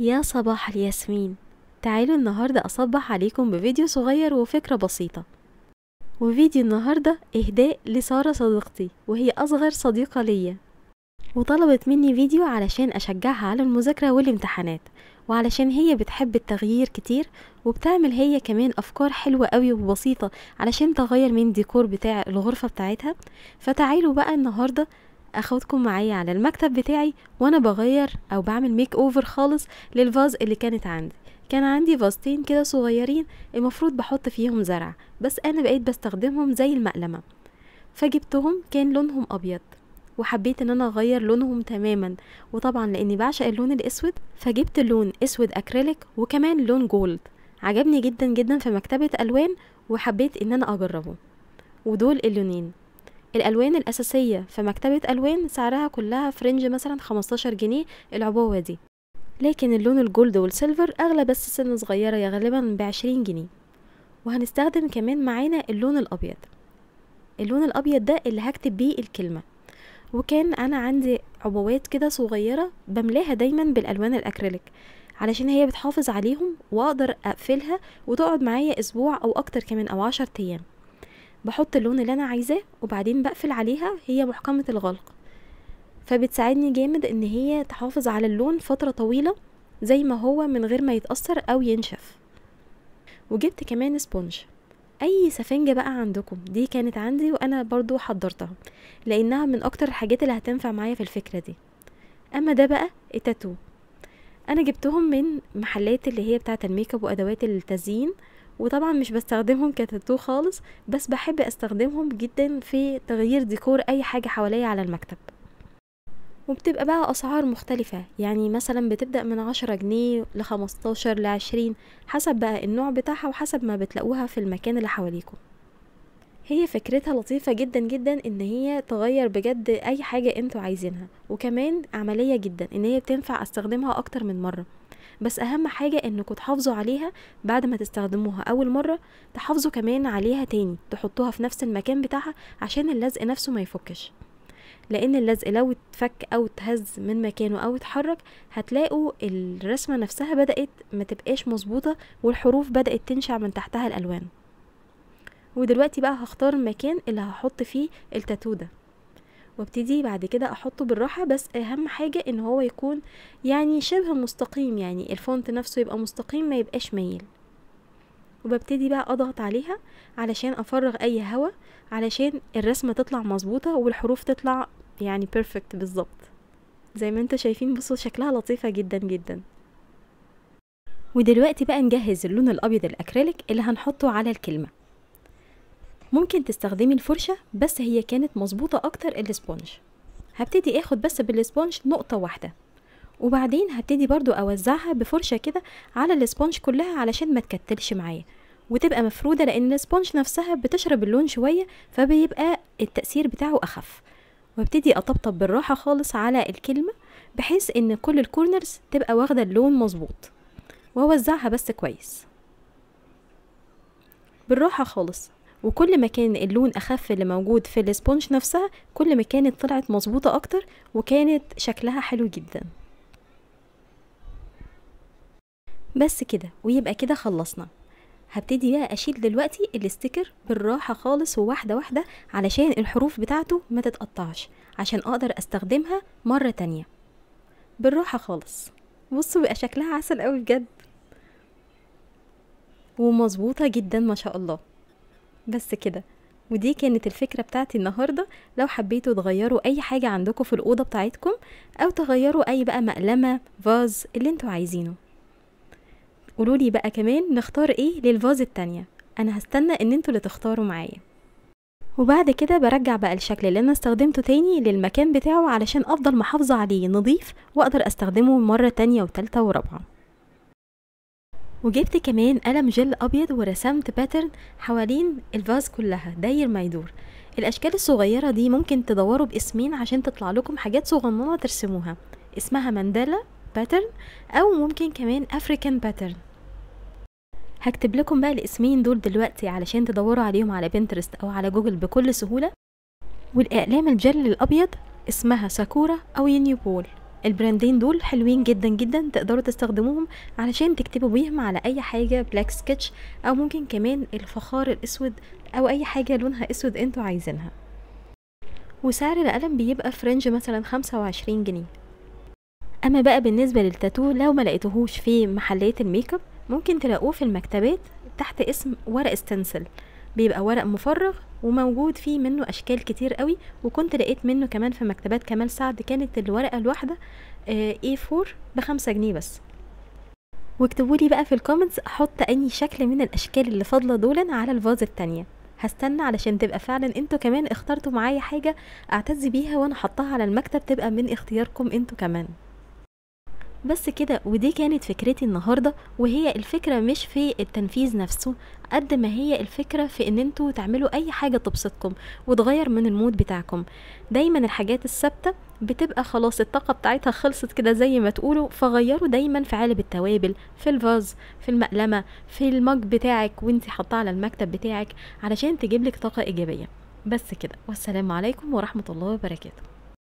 يا صباح الياسمين تعالوا النهاردة أصبح عليكم بفيديو صغير وفكرة بسيطة وفيديو النهاردة إهداء لسارة صديقتي وهي أصغر صديقة ليا وطلبت مني فيديو علشان أشجعها على المذاكرة والامتحانات وعلشان هي بتحب التغيير كتير وبتعمل هي كمان أفكار حلوة قوي وبسيطة علشان تغير من ديكور بتاع الغرفة بتاعتها فتعالوا بقى النهاردة اخدكم معايا على المكتب بتاعي وانا بغير او بعمل ميك اوفر خالص للفاز اللي كانت عندي كان عندي فازتين كده صغيرين المفروض بحط فيهم زرع بس انا بقيت بستخدمهم زي المقلمه فجبتهم كان لونهم ابيض وحبيت ان انا اغير لونهم تماما وطبعا لاني بعشق اللون الاسود فجبت لون اسود اكريليك وكمان لون جولد عجبني جدا جدا في مكتبه الوان وحبيت ان انا اجربه ودول اللونين الالوان الاساسيه في مكتبه الوان سعرها كلها فرنج مثلا 15 جنيه العبوه دي لكن اللون الجولد والسيلفر اغلى بس سنه صغيره يا غالبا بعشرين جنيه وهنستخدم كمان معانا اللون الابيض اللون الابيض ده اللي هكتب بيه الكلمه وكان انا عندي عبوات كده صغيره بملاها دايما بالالوان الاكريليك علشان هي بتحافظ عليهم واقدر اقفلها وتقعد معايا اسبوع او اكتر كمان او عشر ايام بحط اللون اللي انا عايزاه وبعدين بقفل عليها هي محكمة الغلق فبتساعدني جامد ان هي تحافظ على اللون فترة طويلة زي ما هو من غير ما يتأثر او ينشف وجبت كمان سبونج اي سفنجة بقى عندكم دي كانت عندي وانا برضو حضرتها لانها من اكتر الحاجات اللي هتنفع معايا في الفكرة دي اما ده بقى التاتو انا جبتهم من محلات اللي هي بتاعه الميك اب وادوات التزيين وطبعا مش بستخدمهم كتاتو خالص بس بحب استخدمهم جدا في تغيير ديكور اي حاجة حواليا على المكتب وبتبقى بقى أسعار مختلفة يعني مثلا بتبدأ من عشرة جنيه لخمستاشر لعشرين حسب بقى النوع بتاعها وحسب ما بتلاقوها في المكان اللي حواليكم هي فكرتها لطيفة جدا جدا ان هي تغير بجد اي حاجة انتوا عايزينها وكمان عملية جدا ان هي بتنفع استخدمها اكتر من مرة بس اهم حاجه انكم تحافظوا عليها بعد ما تستخدموها اول مره تحافظوا كمان عليها تاني تحطوها في نفس المكان بتاعها عشان اللزق نفسه ما يفكش لان اللزق لو اتفك او اتهز من مكانه او اتحرك هتلاقوا الرسمه نفسها بدات ما تبقاش مظبوطه والحروف بدات تنشع من تحتها الالوان ودلوقتي بقى هختار المكان اللي هحط فيه التاتو ده وابتدي بعد كده احطه بالراحة بس اهم حاجة ان هو يكون يعني شبه مستقيم يعني الفونت نفسه يبقى مستقيم ما يبقاش مايل وببتدي بقى اضغط عليها علشان افرغ اي هوا علشان الرسمة تطلع مظبوطة والحروف تطلع يعني بيرفكت بالظبط زي ما انتوا شايفين بصوا شكلها لطيفة جدا جدا ودلوقتي بقى نجهز اللون الابيض الاكريليك اللي هنحطه على الكلمه ممكن تستخدمي الفرشة بس هي كانت مظبوطة أكتر الاسبونج هبتدي اخد بس بالاسبونج نقطة واحدة وبعدين هبتدي برضو أوزعها بفرشة كده على الاسبونج كلها علشان ما تكتلش معايا وتبقى مفرودة لأن الاسبونج نفسها بتشرب اللون شوية فبيبقى التأثير بتاعه أخف وابتدي أطبطب بالراحة خالص على الكلمة بحيث ان كل الكورنرز تبقى واخدة اللون مظبوط واوزعها بس كويس بالراحة خالص وكل ما كان اللون اخف اللي موجود في الاسبونج نفسها كل ما كانت طلعت مظبوطه اكتر وكانت شكلها حلو جدا بس كده ويبقى كده خلصنا هبتدي بقى اشيل دلوقتي الاستيكر بالراحه خالص وواحده واحده علشان الحروف بتاعته ما تتقطعش عشان اقدر استخدمها مره تانية بالراحه خالص بصوا بقى شكلها عسل قوي بجد ومظبوطه جدا ما شاء الله بس كده ودي كانت الفكرة بتاعتي النهاردة لو حبيتوا تغيروا أي حاجة عندكم في الأوضة بتاعتكم أو تغيروا أي بقى مقلمة فاز اللي انتوا عايزينه قولولي بقى كمان نختار ايه للفاز التانية أنا هستنى ان انتوا اللي تختاروا معايا وبعد كده برجع بقى الشكل اللي انا استخدمته تاني للمكان بتاعه علشان افضل محافظة عليه نظيف واقدر استخدمه مرة تانية وتالتة ورابعة وجبت كمان قلم جل ابيض ورسمت باترن حوالين الفاز كلها داير ما يدور الاشكال الصغيره دي ممكن تدوروا باسمين عشان تطلع لكم حاجات صغننه ترسموها اسمها مانديلا باترن او ممكن كمان افريكان باترن هكتب لكم بقى الاسمين دول دلوقتي علشان تدوروا عليهم على بنترست او على جوجل بكل سهوله والاقلام الجل الابيض اسمها ساكورا او ينيو بول البراندين دول حلوين جدا جدا تقدروا تستخدموهم علشان تكتبوا بيهم على اي حاجه بلاك سكتش او ممكن كمان الفخار الاسود او اي حاجه لونها اسود انتوا عايزينها وسعر القلم بيبقى في رينج مثلا 25 جنيه اما بقى بالنسبه للتاتو لو ما لقيتهوش في محلات الميك اب ممكن تلاقوه في المكتبات تحت اسم ورق استنسل بيبقى ورق مفرغ وموجود فيه منه اشكال كتير قوي وكنت لقيت منه كمان في مكتبات كمال سعد كانت الورقه الواحده آه، A4 بخمسة جنيه بس واكتبوا لي بقى في الكومنتس احط اي شكل من الاشكال اللي فاضله دولا على الفاز التانية هستنى علشان تبقى فعلا انتوا كمان اخترتوا معايا حاجه اعتز بيها وانا حطها على المكتب تبقى من اختياركم انتوا كمان بس كده ودي كانت فكرتي النهاردة وهي الفكرة مش في التنفيذ نفسه قد ما هي الفكرة في ان انتوا تعملوا اي حاجة تبسطكم وتغير من المود بتاعكم دايما الحاجات الثابتة بتبقى خلاص الطاقة بتاعتها خلصت كده زي ما تقولوا فغيروا دايما في علب التوابل في الفاز في المقلمة في المج بتاعك وانت حطاه على المكتب بتاعك علشان تجيبلك طاقة ايجابية بس كده والسلام عليكم ورحمة الله وبركاته